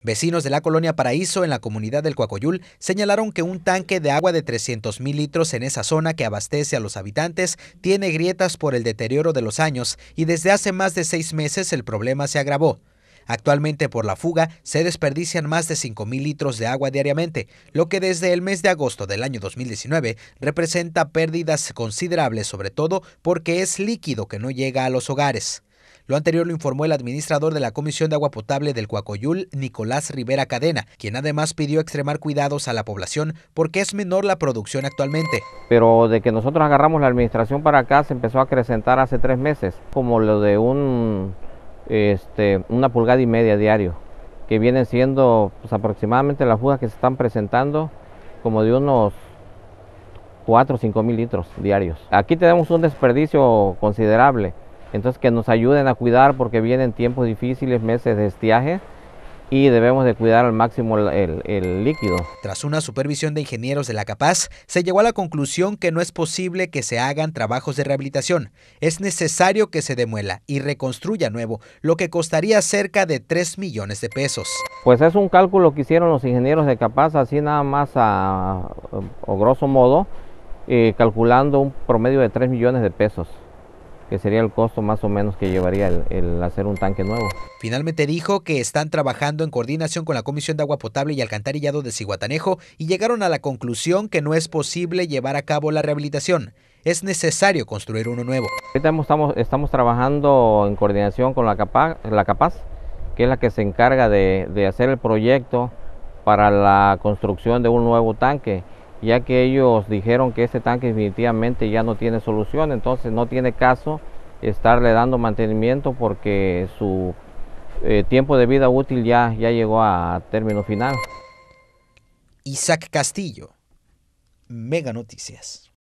Vecinos de la colonia Paraíso en la comunidad del Cuacoyul señalaron que un tanque de agua de 300 mil litros en esa zona que abastece a los habitantes tiene grietas por el deterioro de los años y desde hace más de seis meses el problema se agravó. Actualmente por la fuga se desperdician más de 5,000 mil litros de agua diariamente, lo que desde el mes de agosto del año 2019 representa pérdidas considerables, sobre todo porque es líquido que no llega a los hogares. Lo anterior lo informó el administrador de la Comisión de Agua Potable del Cuacoyul, Nicolás Rivera Cadena, quien además pidió extremar cuidados a la población porque es menor la producción actualmente. Pero de que nosotros agarramos la administración para acá se empezó a acrecentar hace tres meses, como lo de un, este, una pulgada y media diario, que vienen siendo pues, aproximadamente las fugas que se están presentando como de unos 4 o 5 mil litros diarios. Aquí tenemos un desperdicio considerable. Entonces que nos ayuden a cuidar porque vienen tiempos difíciles, meses de estiaje y debemos de cuidar al máximo el, líquido. Tras una supervisión de ingenieros de la Capaz, se llegó a la conclusión que no es posible que se hagan trabajos de rehabilitación. Es necesario que se demuela y reconstruya nuevo, lo que costaría cerca de 3 millones de pesos. Pues es un cálculo que hicieron los ingenieros de Capaz, así nada más a, grosso modo, eh, calculando un promedio de 3 millones de pesos que sería el costo más o menos que llevaría el, hacer un tanque nuevo. Finalmente dijo que están trabajando en coordinación con la Comisión de Agua Potable y Alcantarillado de Ciguatanejo y llegaron a la conclusión que no es posible llevar a cabo la rehabilitación. Es necesario construir uno nuevo. estamos, estamos trabajando en coordinación con la, CAPAS, Capaz, que es la que se encarga de hacer el proyecto para la construcción de un nuevo tanque ya que ellos dijeron que este tanque definitivamente ya no tiene solución, entonces no tiene caso estarle dando mantenimiento porque su eh, tiempo de vida útil ya, ya llegó a término final. Isaac Castillo, Mega Noticias.